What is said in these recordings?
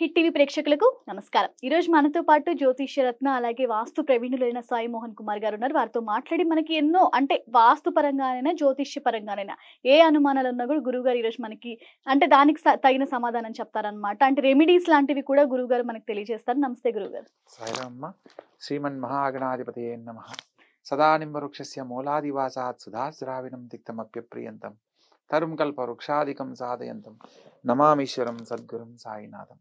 hit TV ప్రేక్షకులకు నమస్కారం ఈ రోజు మనతో పాటు జ్యోతిష్యరత్న అలాగే వాస్తు ప్రవీణులైన సాయి మోహన్ కుమార్ గారు ఉన్నారు వారితో మాట్లాడి మనకి ఎన్నో అంటే వాస్తు పరంగానైనా జ్యోతిష్య పరంగానైనా ఏ అనుమానాలు ఉన్నా కూడా గురువు గారు ఈరోజు మనకి అంటే దానికి తగిన సమాధానం చెప్తారనమాట అంటే రెమెడీస్ లాంటివి కూడా గారు మనకి తెలియజేస్తారు నమస్తే గురువు గారు శ్రీమన్ మహాగణాధిపతి నమ సదానింబవృక్షస్య మూలాదివాసాత్ సుధాశ్రావిణం తిక్తమప్యప్రియంతం తరుం కల్ప వృక్షాధికం సాధయంతం నమామీశ్వరం సద్గురం సాయినాథం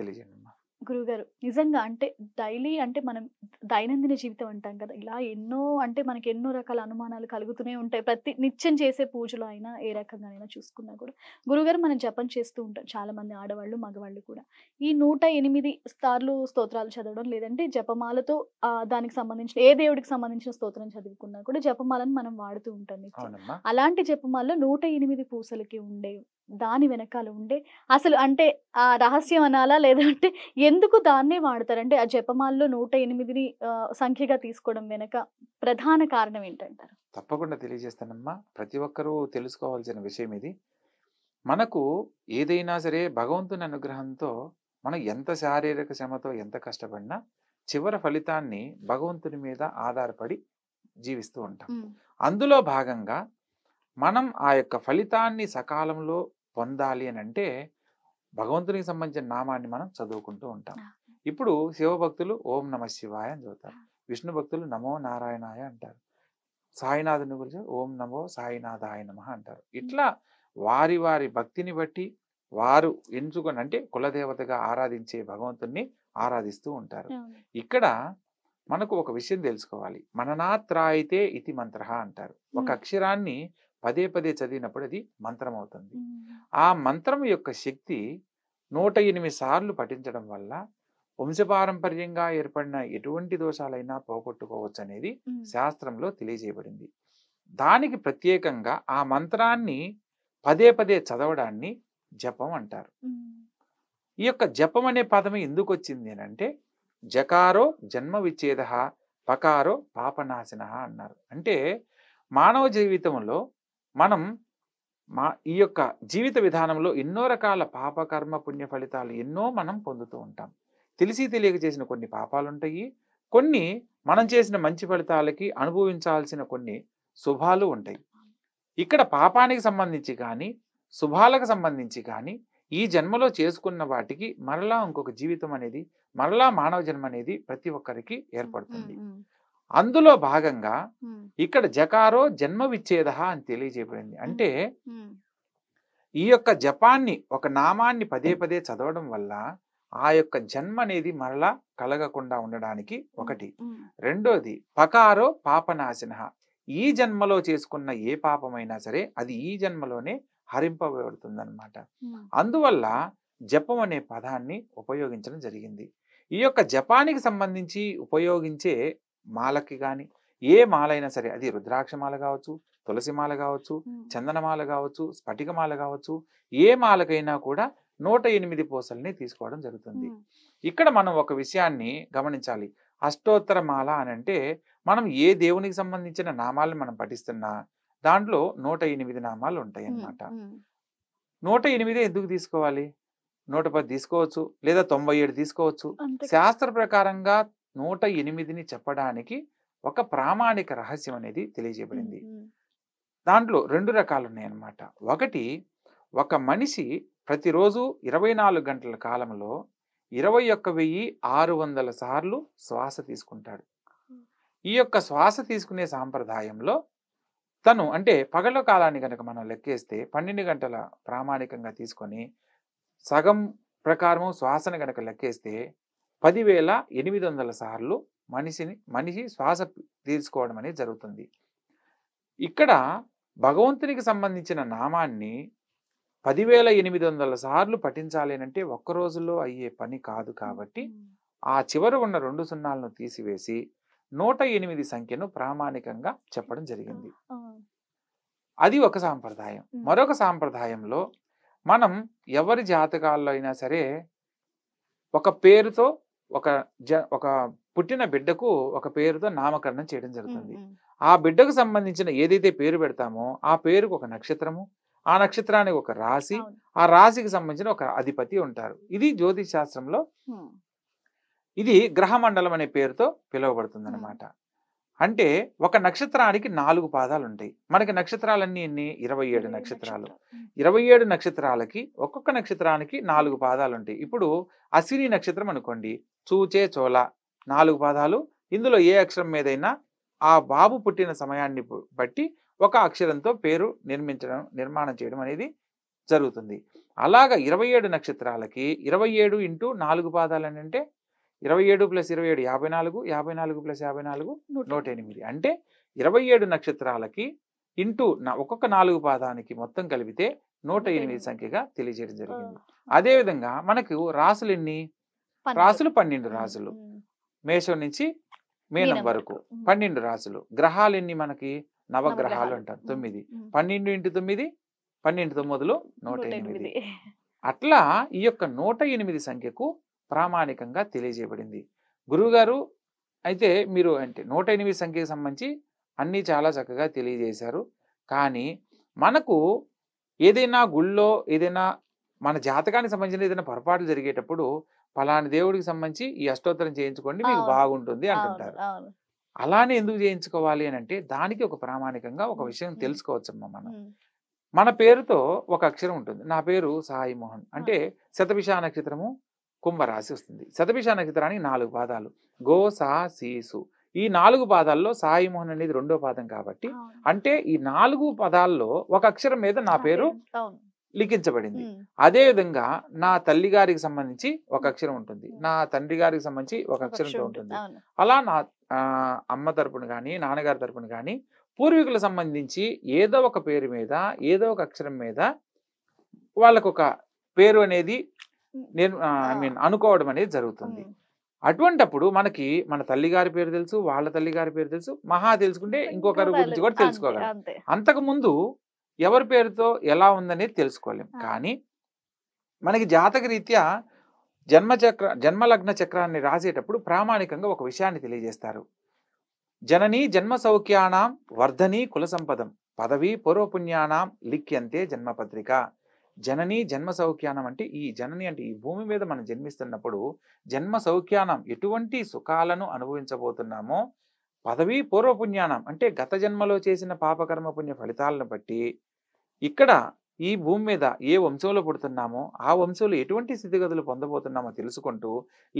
తెలియజేయండి అమ్మా గురుగారు నిజంగా అంటే డైలీ అంటే మనం దైనందిన జీవితం అంటాం కదా ఇలా ఎన్నో అంటే మనకి ఎన్నో రకాల అనుమానాలు కలుగుతూనే ఉంటాయి ప్రతి నిత్యం చేసే పూజలు అయినా ఏ రకంగా అయినా చూసుకున్నా కూడా గురుగారు మనం జపం చేస్తూ ఉంటాం చాలా మంది ఆడవాళ్ళు మగవాళ్ళు కూడా ఈ నూట ఎనిమిది సార్లు స్తోత్రాలు చదవడం లేదంటే జపమాలతో దానికి సంబంధించిన ఏ దేవుడికి సంబంధించిన స్తోత్రం చదువుకున్నా కూడా జపమాలను మనం వాడుతూ ఉంటాం అలాంటి జపమాలలో నూట ఎనిమిది పూసలకి ఉండే దాని వెనకాల ఉండే అసలు అంటే ఆ రహస్యం అనాలా లేదంటే ఎందుకు దాన్నే వాడతారంటే ఆ జపమాల్లో నూట ఎనిమిదిని సంఖ్యగా తీసుకోవడం వెనక ప్రధాన కారణం ఏంటంటారు తప్పకుండా తెలియజేస్తానమ్మా ప్రతి ఒక్కరూ తెలుసుకోవాల్సిన విషయం ఇది మనకు ఏదైనా సరే భగవంతుని అనుగ్రహంతో మనం ఎంత శారీరక శ్రమతో ఎంత కష్టపడినా చివరి ఫలితాన్ని భగవంతుని మీద ఆధారపడి జీవిస్తూ ఉంటాం అందులో భాగంగా మనం ఆ యొక్క ఫలితాన్ని సకాలంలో పొందాలి అని అంటే భగవంతునికి సంబంధించిన నామాన్ని మనం చదువుకుంటూ ఉంటాం ఇప్పుడు శివభక్తులు ఓం నమ శివాయ అని చదువుతారు విష్ణు భక్తులు నమో నారాయణాయ అంటారు సాయినాథుని గురించి ఓం నమో సాయినాథాయ నమ అంటారు ఇట్లా వారి వారి భక్తిని బట్టి వారు ఎంచుకొని అంటే కులదేవతగా ఆరాధించే భగవంతుణ్ణి ఆరాధిస్తూ ఉంటారు ఇక్కడ మనకు ఒక విషయం తెలుసుకోవాలి మననాత్రాయితే ఇతి మంత్ర అంటారు ఒక అక్షరాన్ని పదే పదే చదివినప్పుడు అది మంత్రం అవుతుంది ఆ మంత్రం యొక్క శక్తి నూట ఎనిమిది సార్లు పఠించడం వల్ల వంశపారంపర్యంగా ఏర్పడిన ఎటువంటి దోషాలైనా పోగొట్టుకోవచ్చు అనేది శాస్త్రంలో తెలియజేయబడింది దానికి ప్రత్యేకంగా ఆ మంత్రాన్ని పదే పదే చదవడాన్ని జపం అంటారు ఈ యొక్క జపం అనే పదం ఎందుకు వచ్చింది అంటే జకారో జన్మ విచ్ఛేద పకారో పాపనాశన అన్నారు అంటే మానవ జీవితంలో మనం మా ఈ యొక్క జీవిత విధానంలో ఎన్నో రకాల పాపకర్మ పుణ్య ఫలితాలు ఎన్నో మనం పొందుతూ ఉంటాం తెలిసి తెలియక చేసిన కొన్ని పాపాలు ఉంటాయి కొన్ని మనం చేసిన మంచి ఫలితాలకి అనుభవించాల్సిన కొన్ని శుభాలు ఉంటాయి ఇక్కడ పాపానికి సంబంధించి కానీ శుభాలకు సంబంధించి కానీ ఈ జన్మలో చేసుకున్న వాటికి మరలా ఇంకొక జీవితం అనేది మరలా మానవ జన్మ అనేది ప్రతి ఒక్కరికి ఏర్పడుతుంది అందులో భాగంగా ఇక్కడ జకారో జన్మ విచ్ఛేద అని తెలియజేయబడింది అంటే ఈ యొక్క జపాన్ని ఒక నామాన్ని పదే పదే చదవడం వల్ల ఆ యొక్క జన్మ అనేది మరలా కలగకుండా ఉండడానికి ఒకటి రెండోది పకారో పాపనాశన ఈ జన్మలో చేసుకున్న ఏ పాపమైనా సరే అది ఈ జన్మలోనే అనమాట అందువల్ల జపం అనే పదాన్ని ఉపయోగించడం జరిగింది ఈ యొక్క జపానికి సంబంధించి ఉపయోగించే మాలకి కానీ ఏ మాలైనా సరే అది రుద్రాక్ష మాల కావచ్చు తులసి మాల కావచ్చు చందనమాల కావచ్చు స్ఫటికమాల కావచ్చు ఏ మాలకైనా కూడా నూట ఎనిమిది పూసల్ని తీసుకోవడం జరుగుతుంది ఇక్కడ మనం ఒక విషయాన్ని గమనించాలి అష్టోత్తర మాల అని అంటే మనం ఏ దేవునికి సంబంధించిన నామాలను మనం పఠిస్తున్నా దాంట్లో నూట ఎనిమిది నామాలు ఉంటాయి అన్నమాట నూట ఎనిమిదే ఎందుకు తీసుకోవాలి నూట పది తీసుకోవచ్చు లేదా తొంభై ఏడు తీసుకోవచ్చు శాస్త్ర ప్రకారంగా నూట ఎనిమిదిని చెప్పడానికి ఒక ప్రామాణిక రహస్యం అనేది తెలియజేయబడింది దాంట్లో రెండు రకాలు ఉన్నాయన్నమాట ఒకటి ఒక మనిషి ప్రతిరోజు ఇరవై నాలుగు గంటల కాలంలో ఇరవై ఒక్క వెయ్యి ఆరు వందల సార్లు శ్వాస తీసుకుంటాడు ఈ యొక్క శ్వాస తీసుకునే సాంప్రదాయంలో తను అంటే పగల కాలాన్ని కనుక మనం లెక్కేస్తే పన్నెండు గంటల ప్రామాణికంగా తీసుకొని సగం ప్రకారము శ్వాసను కనుక లెక్కేస్తే పదివేల ఎనిమిది వందల సార్లు మనిషిని మనిషి శ్వాస తీర్చుకోవడం అనేది జరుగుతుంది ఇక్కడ భగవంతునికి సంబంధించిన నామాన్ని పదివేల ఎనిమిది వందల సార్లు పఠించాలి అంటే ఒక్క రోజులో అయ్యే పని కాదు కాబట్టి ఆ చివర ఉన్న రెండు సున్నాలను తీసివేసి నూట ఎనిమిది సంఖ్యను ప్రామాణికంగా చెప్పడం జరిగింది అది ఒక సాంప్రదాయం మరొక సాంప్రదాయంలో మనం ఎవరి జాతకాల్లో అయినా సరే ఒక పేరుతో ఒక జ ఒక పుట్టిన బిడ్డకు ఒక పేరుతో నామకరణం చేయడం జరుగుతుంది ఆ బిడ్డకు సంబంధించిన ఏదైతే పేరు పెడతామో ఆ పేరుకు ఒక నక్షత్రము ఆ నక్షత్రానికి ఒక రాశి ఆ రాశికి సంబంధించిన ఒక అధిపతి ఉంటారు ఇది జ్యోతిష్ శాస్త్రంలో ఇది గ్రహమండలం అనే పేరుతో పిలువబడుతుంది అనమాట అంటే ఒక నక్షత్రానికి నాలుగు పాదాలు ఉంటాయి మనకి నక్షత్రాలన్నీ ఎన్ని ఇరవై ఏడు నక్షత్రాలు ఇరవై ఏడు నక్షత్రాలకి ఒక్కొక్క నక్షత్రానికి నాలుగు పాదాలు ఉంటాయి ఇప్పుడు అశ్విని నక్షత్రం అనుకోండి చూచే చోళ నాలుగు పాదాలు ఇందులో ఏ అక్షరం మీదైనా ఆ బాబు పుట్టిన సమయాన్ని బట్టి ఒక అక్షరంతో పేరు నిర్మించడం నిర్మాణం చేయడం అనేది జరుగుతుంది అలాగ ఇరవై ఏడు నక్షత్రాలకి ఇరవై ఏడు ఇంటూ నాలుగు పాదాలు అంటే ఇరవై ఏడు ప్లస్ ఇరవై ఏడు యాభై నాలుగు యాభై నాలుగు ప్లస్ యాభై నాలుగు నూట ఎనిమిది అంటే ఇరవై ఏడు నక్షత్రాలకి ఇంటూ నా ఒక్కొక్క నాలుగు పాదానికి మొత్తం కలిపితే నూట ఎనిమిది సంఖ్యగా తెలియజేయడం జరిగింది అదేవిధంగా మనకు రాసులు ఎన్ని రాసులు పన్నెండు రాసులు మేషం నుంచి మీనం వరకు పన్నెండు రాసులు గ్రహాలు ఎన్ని మనకి నవగ్రహాలు అంటారు తొమ్మిది పన్నెండు ఇంటి తొమ్మిది పన్నెండు తొమ్మిదిలో నూట ఎనిమిది అట్లా ఈ యొక్క నూట ఎనిమిది సంఖ్యకు ప్రామాణికంగా తెలియజేయబడింది గురువుగారు అయితే మీరు అంటే నూట ఎనిమిది సంఖ్యకి సంబంధించి అన్నీ చాలా చక్కగా తెలియజేశారు కానీ మనకు ఏదైనా గుళ్ళో ఏదైనా మన జాతకానికి సంబంధించిన ఏదైనా పొరపాట్లు జరిగేటప్పుడు ఫలాని దేవుడికి సంబంధించి ఈ అష్టోత్తరం చేయించుకోండి మీకు బాగుంటుంది అంటుంటారు అలానే ఎందుకు చేయించుకోవాలి అని అంటే దానికి ఒక ప్రామాణికంగా ఒక విషయం తెలుసుకోవచ్చమ్మా మనం మన పేరుతో ఒక అక్షరం ఉంటుంది నా పేరు సాయి మోహన్ అంటే శతభిషా నక్షత్రము కుంభరాశి వస్తుంది శతభిష నక్షత్రానికి నాలుగు పాదాలు గో సా సీసు ఈ నాలుగు పాదాల్లో సాయిమోహన్ అనేది రెండో పాదం కాబట్టి అంటే ఈ నాలుగు పదాల్లో ఒక అక్షరం మీద నా పేరు లిఖించబడింది అదే విధంగా నా తల్లి గారికి సంబంధించి ఒక అక్షరం ఉంటుంది నా తండ్రి గారికి సంబంధించి ఒక అక్షరంతో ఉంటుంది అలా నా అమ్మ తరపున కానీ నాన్నగారి తరపున కానీ పూర్వీకులకు సంబంధించి ఏదో ఒక పేరు మీద ఏదో ఒక అక్షరం మీద వాళ్ళకు ఒక పేరు అనేది నేను ఐ మీన్ అనుకోవడం అనేది జరుగుతుంది అటువంటప్పుడు మనకి మన తల్లి గారి పేరు తెలుసు వాళ్ళ తల్లి గారి పేరు తెలుసు మహా తెలుసుకుంటే ఇంకొకరి గురించి కూడా తెలుసుకోగలం అంతకు ముందు ఎవరి పేరుతో ఎలా ఉందనేది తెలుసుకోలేం కానీ మనకి జాతక రీత్యా జన్మచక్ర జన్మలగ్న చక్రాన్ని రాసేటప్పుడు ప్రామాణికంగా ఒక విషయాన్ని తెలియజేస్తారు జనని జన్మ సౌఖ్యానాం వర్ధని కుల సంపదం పదవి పూర్వపుణ్యానాం లిఖ్యంతే జన్మపత్రిక జనని జన్మ సౌఖ్యానం అంటే ఈ జనని అంటే ఈ భూమి మీద మనం జన్మిస్తున్నప్పుడు జన్మ సౌఖ్యానం ఎటువంటి సుఖాలను అనుభవించబోతున్నామో పదవీ పూర్వపుణ్యానం అంటే గత జన్మలో చేసిన పాపకర్మ పుణ్య ఫలితాలను బట్టి ఇక్కడ ఈ భూమి మీద ఏ వంశంలో పుడుతున్నామో ఆ వంశంలో ఎటువంటి స్థితిగతులు పొందబోతున్నామో తెలుసుకుంటూ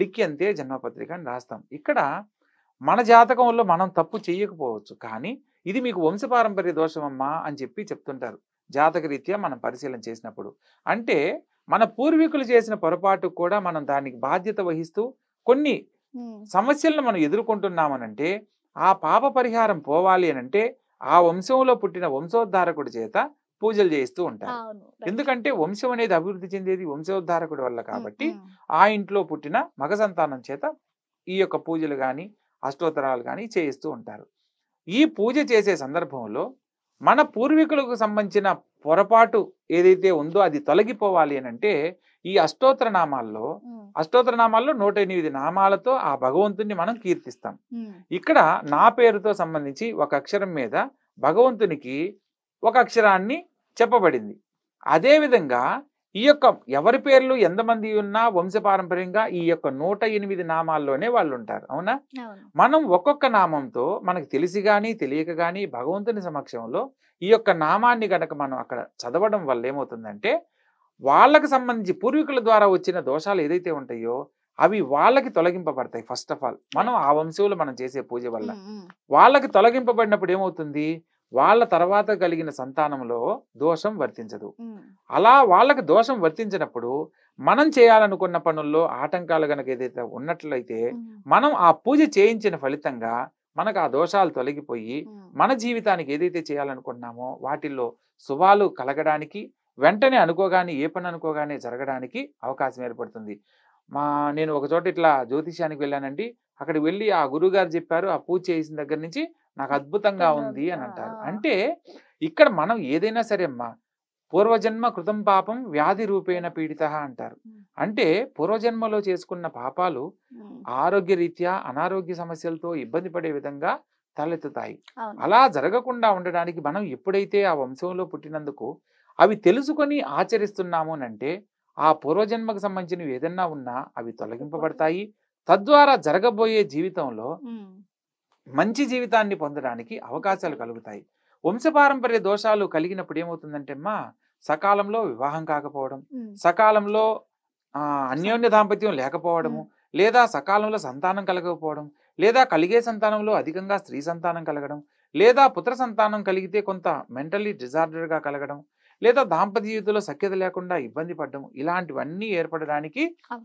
లిఖ్యంతే జన్మపత్రిక అని రాస్తాం ఇక్కడ మన జాతకంలో మనం తప్పు చేయకపోవచ్చు కానీ ఇది మీకు వంశపారంపర్య దోషమమ్మా అని చెప్పి చెప్తుంటారు జాతకరీత్యా మనం పరిశీలన చేసినప్పుడు అంటే మన పూర్వీకులు చేసిన పొరపాటు కూడా మనం దానికి బాధ్యత వహిస్తూ కొన్ని సమస్యలను మనం ఎదుర్కొంటున్నామనంటే ఆ పాప పరిహారం పోవాలి అనంటే ఆ వంశంలో పుట్టిన వంశోద్ధారకుడి చేత పూజలు చేయిస్తూ ఉంటారు ఎందుకంటే వంశం అనేది అభివృద్ధి చెందేది వంశోద్ధారకుడి వల్ల కాబట్టి ఆ ఇంట్లో పుట్టిన మగ సంతానం చేత ఈ యొక్క పూజలు కానీ అష్టోత్తరాలు కానీ చేయిస్తూ ఉంటారు ఈ పూజ చేసే సందర్భంలో మన పూర్వీకులకు సంబంధించిన పొరపాటు ఏదైతే ఉందో అది తొలగిపోవాలి అని అంటే ఈ అష్టోత్తర నామాల్లో అష్టోత్తర నామాల్లో నూట ఎనిమిది నామాలతో ఆ భగవంతుని మనం కీర్తిస్తాం ఇక్కడ నా పేరుతో సంబంధించి ఒక అక్షరం మీద భగవంతునికి ఒక అక్షరాన్ని చెప్పబడింది అదేవిధంగా ఈ యొక్క ఎవరి పేర్లు ఎంతమంది ఉన్నా వంశపారంపర్యంగా ఈ యొక్క నూట ఎనిమిది నామాల్లోనే వాళ్ళు ఉంటారు అవునా మనం ఒక్కొక్క నామంతో మనకు తెలిసి కానీ తెలియక కానీ భగవంతుని సమక్షంలో ఈ యొక్క నామాన్ని గనక మనం అక్కడ చదవడం వల్ల ఏమవుతుందంటే వాళ్ళకు సంబంధించి పూర్వీకుల ద్వారా వచ్చిన దోషాలు ఏదైతే ఉంటాయో అవి వాళ్ళకి తొలగింపబడతాయి ఫస్ట్ ఆఫ్ ఆల్ మనం ఆ వంశంలో మనం చేసే పూజ వల్ల వాళ్ళకి తొలగింపబడినప్పుడు ఏమవుతుంది వాళ్ళ తర్వాత కలిగిన సంతానంలో దోషం వర్తించదు అలా వాళ్ళకి దోషం వర్తించినప్పుడు మనం చేయాలనుకున్న పనుల్లో ఆటంకాలు గనక ఏదైతే ఉన్నట్లయితే మనం ఆ పూజ చేయించిన ఫలితంగా మనకు ఆ దోషాలు తొలగిపోయి మన జీవితానికి ఏదైతే చేయాలనుకున్నామో వాటిల్లో శుభాలు కలగడానికి వెంటనే అనుకోగానే ఏ పని అనుకోగానే జరగడానికి అవకాశం ఏర్పడుతుంది మా నేను ఒక చోట ఇట్లా జ్యోతిష్యానికి వెళ్ళానండి అక్కడికి వెళ్ళి ఆ గురువుగారు చెప్పారు ఆ పూజ చేసిన దగ్గర నుంచి నాకు అద్భుతంగా ఉంది అని అంటారు అంటే ఇక్కడ మనం ఏదైనా సరే అమ్మా పూర్వజన్మ కృతం పాపం వ్యాధి రూపేణ పీడిత అంటారు అంటే పూర్వజన్మలో చేసుకున్న పాపాలు ఆరోగ్య రీత్యా అనారోగ్య సమస్యలతో ఇబ్బంది పడే విధంగా తలెత్తుతాయి అలా జరగకుండా ఉండడానికి మనం ఎప్పుడైతే ఆ వంశంలో పుట్టినందుకు అవి తెలుసుకొని ఆచరిస్తున్నాము అంటే ఆ పూర్వజన్మకు సంబంధించినవి ఏదన్నా ఉన్నా అవి తొలగింపబడతాయి తద్వారా జరగబోయే జీవితంలో మంచి జీవితాన్ని పొందడానికి అవకాశాలు కలుగుతాయి వంశపారంపర్య దోషాలు కలిగినప్పుడు ఏమవుతుందంటే అమ్మా సకాలంలో వివాహం కాకపోవడం సకాలంలో అన్యోన్య దాంపత్యం లేకపోవడము లేదా సకాలంలో సంతానం కలగకపోవడం లేదా కలిగే సంతానంలో అధికంగా స్త్రీ సంతానం కలగడం లేదా పుత్ర సంతానం కలిగితే కొంత మెంటలీ డిజార్డర్గా కలగడం లేదా దాంపత్య జీవితంలో సఖ్యత లేకుండా ఇబ్బంది పడడం ఇలాంటివన్నీ ఏర్పడడానికి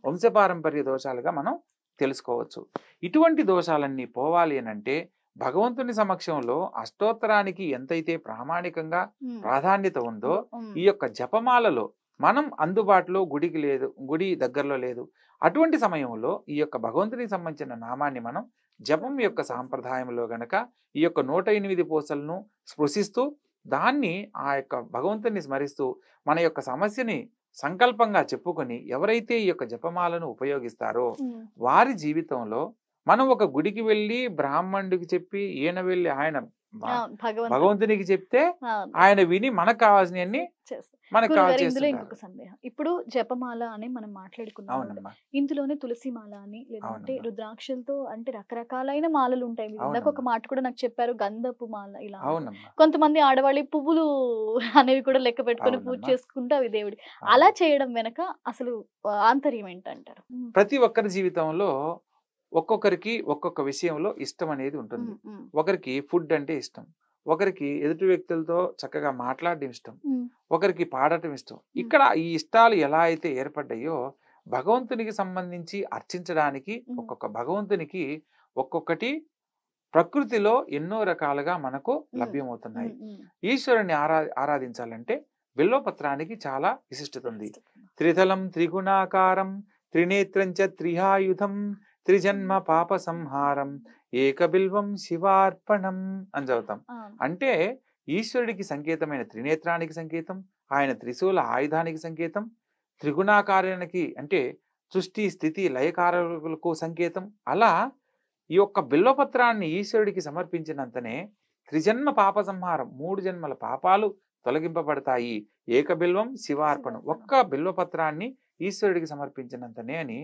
వంశపారంపర్య దోషాలుగా మనం తెలుసుకోవచ్చు ఇటువంటి దోషాలన్నీ పోవాలి అని అంటే భగవంతుని సమక్షంలో అష్టోత్తరానికి ఎంతైతే ప్రామాణికంగా ప్రాధాన్యత ఉందో ఈ యొక్క జపమాలలో మనం అందుబాటులో గుడికి లేదు గుడి దగ్గరలో లేదు అటువంటి సమయంలో ఈ యొక్క భగవంతునికి సంబంధించిన నామాన్ని మనం జపం యొక్క సాంప్రదాయంలో గనక ఈ యొక్క నూట ఎనిమిది పూసలను స్పృశిస్తూ దాన్ని ఆ యొక్క భగవంతుని స్మరిస్తూ మన యొక్క సమస్యని సంకల్పంగా చెప్పుకొని ఎవరైతే ఈ యొక్క జపమాలను ఉపయోగిస్తారో వారి జీవితంలో మనం ఒక గుడికి వెళ్ళి బ్రాహ్మణుడికి చెప్పి ఈయన వెళ్ళి ఆయన భగవంతునికి చెప్తే ఆయన విని మనకు కావాల్సినవన్నీ మనకు ఇందులో ఇంకొక సందేహం ఇప్పుడు జపమాల అని మనం మాట్లాడుకున్నాం ఇందులోనే తులసి మాల అని లేదంటే రుద్రాక్షలతో అంటే రకరకాలైన మాలలు ఉంటాయి ఇందాక ఒక మాట కూడా నాకు చెప్పారు గంధపు మాల ఇలా కొంతమంది ఆడవాళ్ళు పువ్వులు అనేవి కూడా లెక్క పెట్టుకుని పూజ చేసుకుంటూ అవి దేవుడి అలా చేయడం వెనక అసలు ఆంతర్యం ఏంటంటారు ప్రతి ఒక్కరి జీవితంలో ఒక్కొక్కరికి ఒక్కొక్క విషయంలో ఇష్టం అనేది ఉంటుంది ఒకరికి ఫుడ్ అంటే ఇష్టం ఒకరికి ఎదుటి వ్యక్తులతో చక్కగా మాట్లాడడం ఇష్టం ఒకరికి పాడటం ఇష్టం ఇక్కడ ఈ ఇష్టాలు ఎలా అయితే ఏర్పడ్డాయో భగవంతునికి సంబంధించి అర్చించడానికి ఒక్కొక్క భగవంతునికి ఒక్కొక్కటి ప్రకృతిలో ఎన్నో రకాలుగా మనకు లభ్యమవుతున్నాయి ఈశ్వరుని ఆరా ఆరాధించాలంటే బిల్వపత్రానికి చాలా విశిష్టత ఉంది త్రితలం త్రిగుణాకారం త్రినేత్రంచ త్రిహాయుధం త్రిజన్మ పాప సంహారం ఏకబిల్వం శివార్పణం అని చదువుతాం అంటే ఈశ్వరుడికి సంకేతమైన త్రినేత్రానికి సంకేతం ఆయన త్రిశూల ఆయుధానికి సంకేతం త్రిగుణాకారానికి అంటే సృష్టి స్థితి లయకారకులకు సంకేతం అలా ఈ యొక్క బిల్వపత్రాన్ని ఈశ్వరుడికి సమర్పించినంతనే త్రిజన్మ పాప సంహారం మూడు జన్మల పాపాలు తొలగింపబడతాయి ఏకబిల్వం శివార్పణం ఒక్క బిల్వపత్రాన్ని ఈశ్వరుడికి సమర్పించినంతనే అని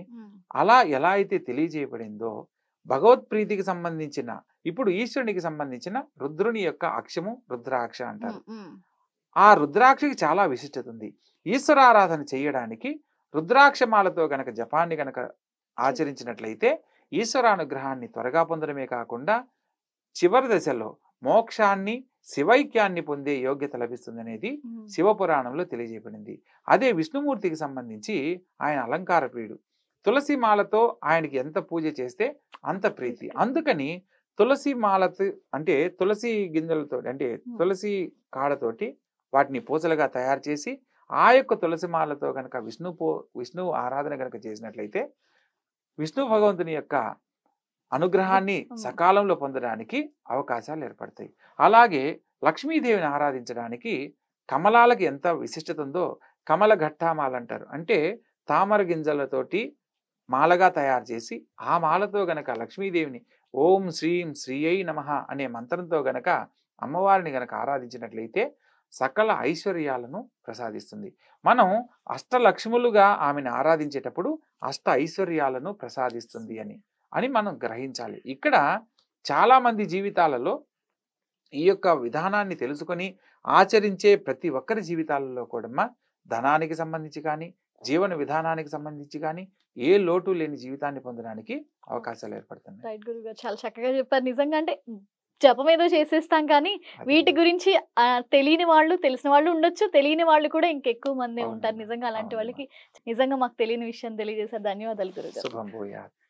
అలా ఎలా అయితే తెలియజేయబడిందో భగవత్ప్రీతికి సంబంధించిన ఇప్పుడు ఈశ్వరునికి సంబంధించిన రుద్రుని యొక్క అక్షము రుద్రాక్ష అంటారు ఆ రుద్రాక్షకి చాలా విశిష్టత ఉంది ఈశ్వరారాధన చేయడానికి రుద్రాక్షమాలతో గనక జపాన్ని గనక ఆచరించినట్లయితే ఈశ్వరానుగ్రహాన్ని త్వరగా పొందడమే కాకుండా చివరి దశలో మోక్షాన్ని శివైక్యాన్ని పొందే యోగ్యత లభిస్తుంది అనేది శివపురాణంలో తెలియజేయబడింది అదే విష్ణుమూర్తికి సంబంధించి ఆయన అలంకార ప్రియుడు తులసి మాలతో ఆయనకి ఎంత పూజ చేస్తే అంత ప్రీతి అందుకని తులసి మాలతో అంటే తులసి గింజలతో అంటే తులసి కాడతోటి వాటిని పూజలుగా తయారు చేసి ఆ యొక్క తులసి మాలతో కనుక విష్ణు పో విష్ణు ఆరాధన కనుక చేసినట్లయితే విష్ణు భగవంతుని యొక్క అనుగ్రహాన్ని సకాలంలో పొందడానికి అవకాశాలు ఏర్పడతాయి అలాగే లక్ష్మీదేవిని ఆరాధించడానికి కమలాలకు ఎంత విశిష్టత ఉందో కమల ఘట్టామాల అంటారు అంటే తామర గింజలతోటి మాలగా తయారు చేసి ఆ మాలతో గనక లక్ష్మీదేవిని ఓం శ్రీం శ్రీ అయి నమ అనే మంత్రంతో గనక అమ్మవారిని గనక ఆరాధించినట్లయితే సకల ఐశ్వర్యాలను ప్రసాదిస్తుంది మనం అష్టలక్ష్ములుగా ఆమెను ఆరాధించేటప్పుడు అష్ట ఐశ్వర్యాలను ప్రసాదిస్తుంది అని అని మనం గ్రహించాలి ఇక్కడ చాలామంది జీవితాలలో ఈ యొక్క విధానాన్ని తెలుసుకొని ఆచరించే ప్రతి ఒక్కరి జీవితాలలో కూడా ధనానికి సంబంధించి కానీ జీవన విధానానికి సంబంధించి కానీ ఏ లోటు లేని జీవితాన్ని పొందడానికి అవకాశాలు ఏర్పడుతున్నాయి రైట్ గురుగారు చాలా చక్కగా చెప్పారు నిజంగా అంటే జపం ఏదో చేసేస్తాం కానీ వీటి గురించి తెలియని వాళ్ళు తెలిసిన వాళ్ళు ఉండొచ్చు తెలియని వాళ్ళు కూడా ఇంకెక్కువ మందే ఉంటారు నిజంగా అలాంటి వాళ్ళకి నిజంగా మాకు తెలియని విషయం తెలియజేశారు ధన్యవాదాలు గురుగారు